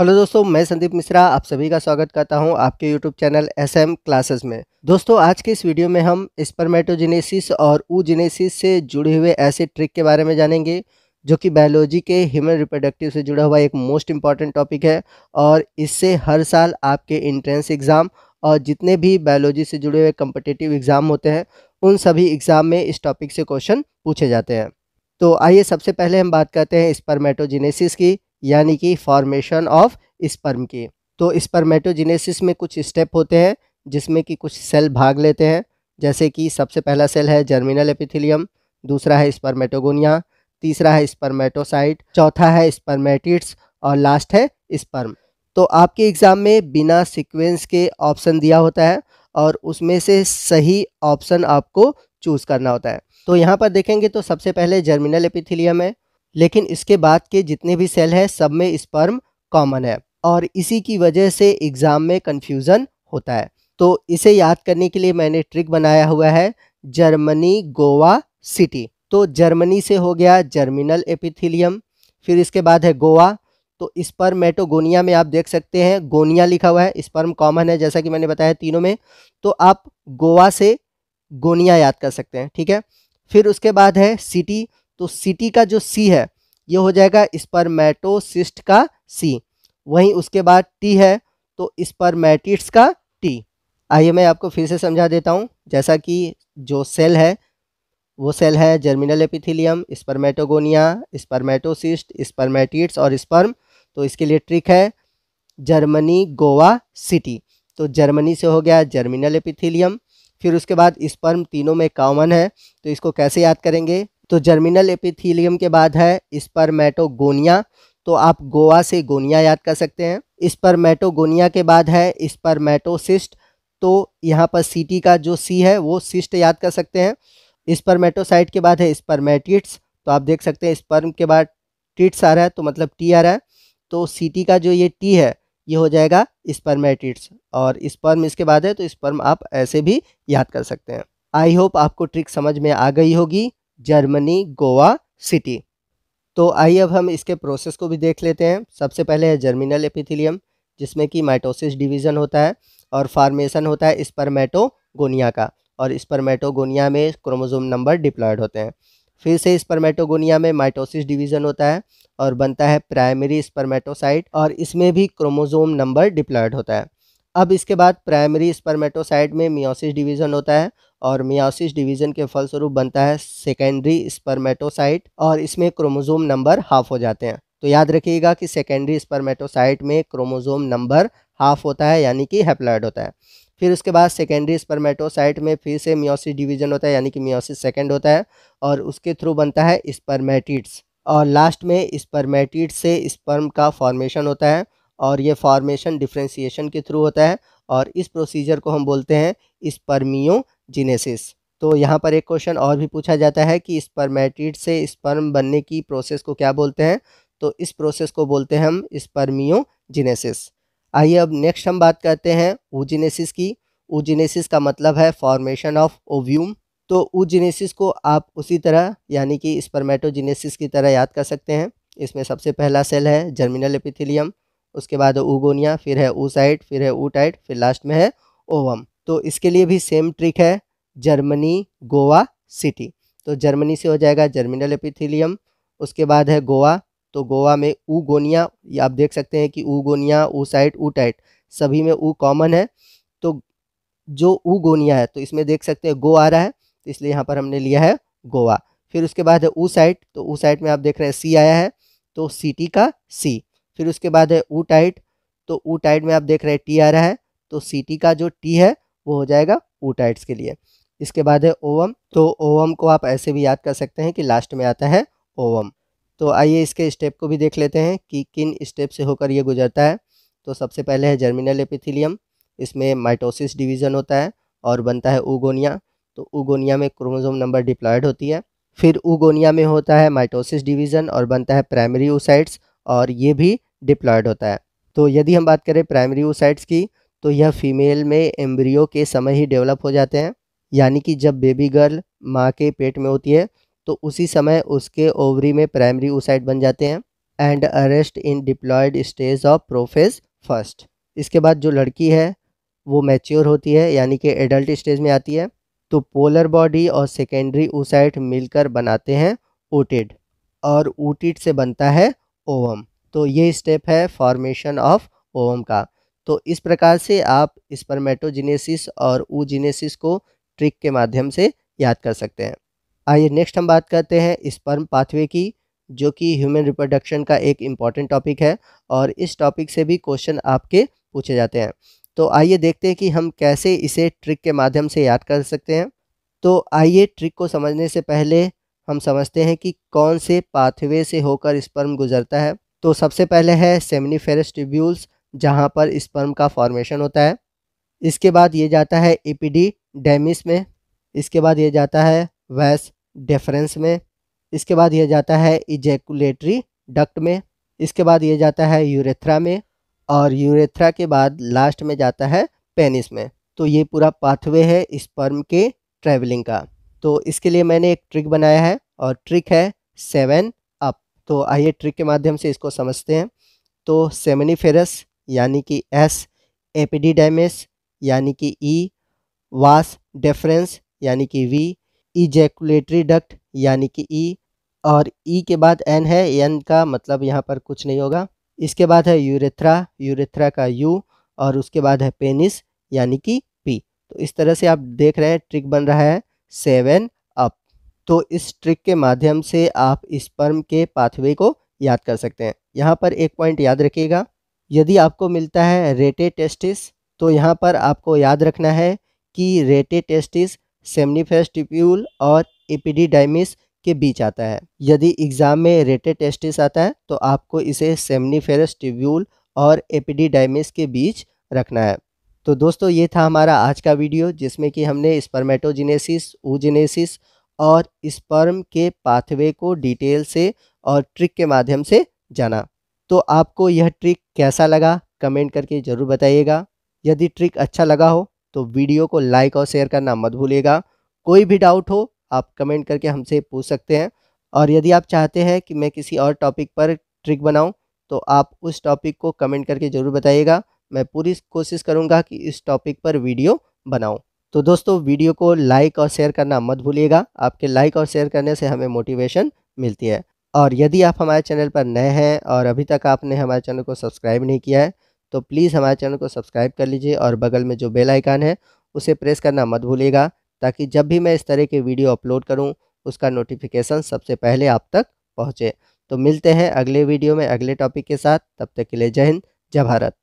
hello दोस्तों मैं संदीप मिश्रा आप सभी का स्वागत करता हूं आपके YouTube channel S M classes में दोस्तों आज के इस वीडियो में हम स्पर्मेटोजेनेसिस और ऊजेनेसिस से जुड़े हुए ऐसे ट्रिक के बारे में जानेंगे जो कि बायोलॉजी के ह्यूमन रिप्रोडक्टिव से जुड़ा हुआ एक मोस्ट इम्पॉर्टेंट टॉपिक है और इससे हर साल आपके इंट्रेंस एग्ज़ाम और जितने भी बायोलॉजी से जुड़े हुए कम्पटेटिव एग्ज़ाम होते हैं उन सभी एग्ज़ाम में इस टॉपिक से क्वेश्चन पूछे जाते हैं तो आइए सबसे पहले हम बात करते हैं स्पर्मेटोजेनेसिस की यानी कि फॉर्मेशन ऑफ स्पर्म की तो स्पर्मेटोजिनेसिस में कुछ स्टेप होते हैं जिसमें कि कुछ सेल भाग लेते हैं जैसे कि सबसे पहला सेल है जर्मिनल एपिथिलियम दूसरा है स्पर्मेटोगोनिया तीसरा है स्पर्मेटोसाइट चौथा है स्पर्मेटिट्स और लास्ट है स्पर्म तो आपके एग्ज़ाम में बिना सीक्वेंस के ऑप्शन दिया होता है और उसमें से सही ऑप्शन आपको चूज़ करना होता है तो यहाँ पर देखेंगे तो सबसे पहले जर्मिनल एपिथिलियम है लेकिन इसके बाद के जितने भी सेल हैं सब में स्पर्म कॉमन है और इसी की वजह से एग्ज़ाम में कन्फ्यूज़न होता है तो इसे याद करने के लिए मैंने ट्रिक बनाया हुआ है जर्मनी गोवा सिटी तो जर्मनी से हो गया जर्मिनल एपिथिलियम फिर इसके बाद है गोवा तो मेटोगोनिया में आप देख सकते हैं गोनिया लिखा हुआ है स्पर्म कॉमन है जैसा कि मैंने बताया तीनों में तो आप गोवा से गोनिया याद कर सकते हैं ठीक है फिर उसके बाद है सिटी तो सिटी का जो सी है ये हो जाएगा स्पर्मेटोसिस्ट का सी वहीं उसके बाद टी है तो स्पर्मेटिट्स का टी आइए मैं आपको फिर से समझा देता हूँ जैसा कि जो सेल है वो सेल है germinal epithelium spermatogonia spermatocyst spermatids और स्पर्म तो इसके लिए ट्रिक है जर्मनी गोवा सिटी तो जर्मनी से हो गया जर्मिनल एपिथिलियम फिर उसके बाद स्पर्म तीनों में कॉमन है तो इसको कैसे याद करेंगे तो जर्मिनल एपिथीलियम के बाद है इस पर मैटोगोनिया तो आप गोवा से गोनिया याद कर सकते हैं इस पर मैटोगोनिया के बाद है इस पर मैटोसिस्ट तो यहाँ पर सी का जो सी है वो सिस्ट याद कर सकते हैं इस पर मेटोसाइट के बाद है इस पर मैटिट्स तो आप देख सकते हैं स्पर्म के बाद टिट्स आ रहा है तो मतलब टी आ रहा है तो सी का जो ये टी है ये हो जाएगा स्पर्मेटिट्स और स्पर्म इसके बाद है तो स्पर्म आप ऐसे भी याद कर सकते हैं आई होप आपको ट्रिक समझ में आ गई होगी जर्मनी गोवा सिटी तो आइए अब हम इसके प्रोसेस को भी देख लेते हैं सबसे पहले है जर्मिनल एपिथिलियम जिसमें कि माइटोसिस डिवीज़न होता है और फार्मेशन होता है स्पर्मेटोगोनिया का और स्पर्मेटोगोनिया में क्रोमोजोम नंबर डिप्लॉयड होते हैं फिर से स्पर्मेटोगोनिया में माइटोसिस डिवीज़न होता है और बनता है प्राइमरी स्पर्मेटोसाइट और इसमें भी क्रोमोजोम नंबर डिप्लॉयड होता है अब इसके बाद प्राइमरी स्पर्मेटोसाइट में मियोसिस डिवीज़न होता है और मियासिस डिवीजन के फलस्वरूप बनता है सेकेंडरी स्पर्मेटोसाइट और इसमें क्रोमोजोम नंबर हाफ हो जाते हैं तो याद रखिएगा कि सेकेंडरी स्पर्मेटोसाइट में क्रोमोजोम नंबर हाफ होता है यानी कि हेप्लॉयड होता है फिर उसके बाद सेकेंडरी स्पर्मेटोसाइट में फिर से मियोसिस डिवीजन होता है यानी कि मियोसिस सेकेंड होता है और उसके थ्रू बनता है स्पर्मेटिड्स और लास्ट में स्पर्मेटिड से स्पर्म का फॉर्मेशन होता है और ये फॉर्मेशन डिफ्रेंसीशन के थ्रू होता है और इस प्रोसीजर को हम बोलते हैं स्पर्मियो जिनेसिस तो यहाँ पर एक क्वेश्चन और भी पूछा जाता है कि स्पर्मेटिड से स्पर्म बनने की प्रोसेस को क्या बोलते हैं तो इस प्रोसेस को बोलते हैं हम स्पर्मियो जीनेसिस आइए अब नेक्स्ट हम बात करते हैं ओजिनेसिस की ओजिनेसिस का मतलब है फॉर्मेशन ऑफ ओव्यूम तो ऊजिनेसिस को आप उसी तरह यानी कि स्पर्मेटोजिनेसिस की तरह याद कर सकते हैं इसमें सबसे पहला सेल है जर्मिनल एपिथिलियम उसके बाद ऊगोनिया फिर है ऊसाइट फिर है ऊटाइट फिर लास्ट में है ओवम तो इसके लिए भी सेम ट्रिक है जर्मनी गोवा सिटी तो जर्मनी से हो जाएगा जर्मिनल एपिथिलियम उसके बाद है गोवा तो गोवा में ऊ गोनिया आप देख सकते हैं कि ऊ गोनिया साइट ऊ टाइट सभी में ऊ कॉमन है तो जो ऊ गोनिया है तो इसमें देख सकते हैं गो आ रहा है तो इसलिए यहाँ पर हमने लिया है गोवा फिर उसके बाद है ऊ साइट तो ऊ साइट में आप देख रहे हैं सी आया है तो सिटी का सी फिर उसके बाद है ऊ टाइट तो ऊ टाइट में आप देख रहे हैं टी आ रहा है तो सिटी का जो टी है वो हो जाएगा ऊटाइट्स के लिए इसके बाद है ओवम तो ओवम को आप ऐसे भी याद कर सकते हैं कि लास्ट में आता है ओवम तो आइए इसके स्टेप को भी देख लेते हैं कि किन स्टेप से होकर ये गुजरता है तो सबसे पहले है जर्मिनल एपिथिलियम इसमें माइटोसिस डिवीज़न होता है और बनता है उगोनिया तो उगोनिया में क्रोमोजोम नंबर डिप्लॉयड होती है फिर उगोनिया में होता है माइटोसिस डिवीज़न और बनता है प्राइमरी ओसाइट्स और ये भी डिप्लॉयड होता है तो यदि हम बात करें प्राइमरी ओसाइट्स की तो यह फीमेल में एम्ब्रियो के समय ही डेवलप हो जाते हैं यानी कि जब बेबी गर्ल माँ के पेट में होती है तो उसी समय उसके ओवरी में प्राइमरी ओसाइड बन जाते हैं and arrest in diploid stage of prophase first इसके बाद जो लड़की है वो मैच्योर होती है यानी कि एडल्ट स्टेज में आती है तो पोलर बॉडी और सेकेंडरी ओसाइट मिलकर बनाते हैं ओटेड और ओटिड से बनता है ओवम तो ये स्टेप है फॉर्मेशन ऑफ ओवम का तो इस प्रकार से आप स्पर्मेटोजिनेसिस और ऊजिनेसिस को ट्रिक के माध्यम से याद कर सकते हैं आइए नेक्स्ट हम बात करते हैं स्पर्म पाथवे की जो कि ह्यूमन रिप्रोडक्शन का एक इम्पॉर्टेंट टॉपिक है और इस टॉपिक से भी क्वेश्चन आपके पूछे जाते हैं तो आइए देखते हैं कि हम कैसे इसे ट्रिक के माध्यम से याद कर सकते हैं तो आइए ट्रिक को समझने से पहले हम समझते हैं कि कौन से पाथवे से होकर स्पर्म गुजरता है तो सबसे पहले है सेमिनीफेरस ट्रिब्यूल्स जहाँ पर स्पर्म का फॉर्मेशन होता है इसके बाद ये जाता है एपीडी डेमिस में इसके बाद ये जाता है वैस डेफरेंस में इसके बाद यह जाता है इजेकुलेटरी डक्ट में इसके बाद ये जाता है यूरेथ्रा में और यूरेथ्रा के बाद लास्ट में जाता है पेनिस में तो ये पूरा पाथवे है स्पर्म के ट्रैवलिंग का तो इसके लिए मैंने एक ट्रिक बनाया है और ट्रिक है सेवन अप तो आइए ट्रिक के माध्यम से इसको समझते हैं तो सेमनीफेरस यानी कि एस एपिडिडेमिस यानी कि ई e, वास डेफरेंस यानी कि वी इजैकुलेटरी डक्ट यानी कि ई e, और ई e के बाद एन है एन का मतलब यहाँ पर कुछ नहीं होगा इसके बाद है यूरेथ्रा यूरेथ्रा का यू और उसके बाद है पेनिस यानी कि पी तो इस तरह से आप देख रहे हैं ट्रिक बन रहा है सेवन अप तो इस ट्रिक के माध्यम से आप स्पर्म के पाथवे को याद कर सकते हैं यहाँ पर एक पॉइंट याद रखिएगा यदि आपको मिलता है रेटे टेस्टिस तो यहाँ पर आपको याद रखना है कि रेटे टेस्टिस सेमनीफेस्टिप्यूल और एपिडीडाइमिस के बीच आता है यदि एग्ज़ाम में रेटे टेस्टिस आता है तो आपको इसे सेमनीफेरस टिब्यूल और एपिडीडाइमिस के बीच रखना है तो दोस्तों ये था हमारा आज का वीडियो जिसमें कि हमने स्पर्मेटोजिनेसिस ऊजेनेसिस और स्पर्म के पाथवे को डिटेल से और ट्रिक के माध्यम से जाना तो आपको यह ट्रिक कैसा लगा कमेंट करके ज़रूर बताइएगा यदि ट्रिक अच्छा लगा हो तो वीडियो को लाइक और शेयर करना मत भूलिएगा कोई भी डाउट हो आप कमेंट करके हमसे पूछ सकते हैं और यदि आप चाहते हैं कि मैं किसी और टॉपिक पर ट्रिक बनाऊं तो आप उस टॉपिक को कमेंट करके ज़रूर बताइएगा मैं पूरी कोशिश करूंगा कि इस टॉपिक पर वीडियो बनाऊं तो दोस्तों वीडियो को लाइक और शेयर करना मत भूलिएगा आपके लाइक और शेयर करने से हमें मोटिवेशन मिलती है और यदि आप हमारे चैनल पर नए हैं और अभी तक आपने हमारे चैनल को सब्सक्राइब नहीं किया है तो प्लीज़ हमारे चैनल को सब्सक्राइब कर लीजिए और बगल में जो बेल आइकन है उसे प्रेस करना मत भूलिएगा ताकि जब भी मैं इस तरह के वीडियो अपलोड करूँ उसका नोटिफिकेशन सबसे पहले आप तक पहुँचे तो मिलते हैं अगले वीडियो में अगले टॉपिक के साथ तब तक के लिए जय हिंद जय भारत